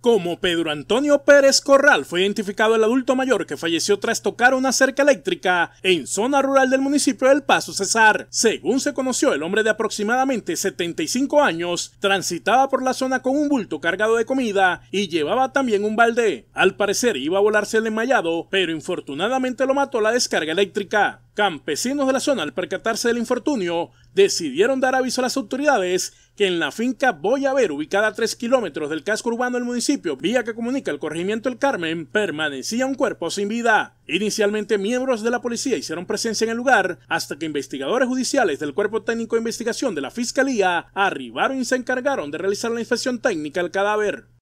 Como Pedro Antonio Pérez Corral fue identificado el adulto mayor que falleció tras tocar una cerca eléctrica en zona rural del municipio del Paso Cesar. Según se conoció, el hombre de aproximadamente 75 años transitaba por la zona con un bulto cargado de comida y llevaba también un balde. Al parecer iba a volarse el desmayado, pero infortunadamente lo mató la descarga eléctrica. Campesinos de la zona, al percatarse del infortunio, decidieron dar aviso a las autoridades que en la finca Boyaver, ubicada a 3 kilómetros del casco urbano del municipio, vía que comunica el corregimiento El Carmen, permanecía un cuerpo sin vida. Inicialmente, miembros de la policía hicieron presencia en el lugar hasta que investigadores judiciales del Cuerpo Técnico de Investigación de la Fiscalía arribaron y se encargaron de realizar la inspección técnica del cadáver.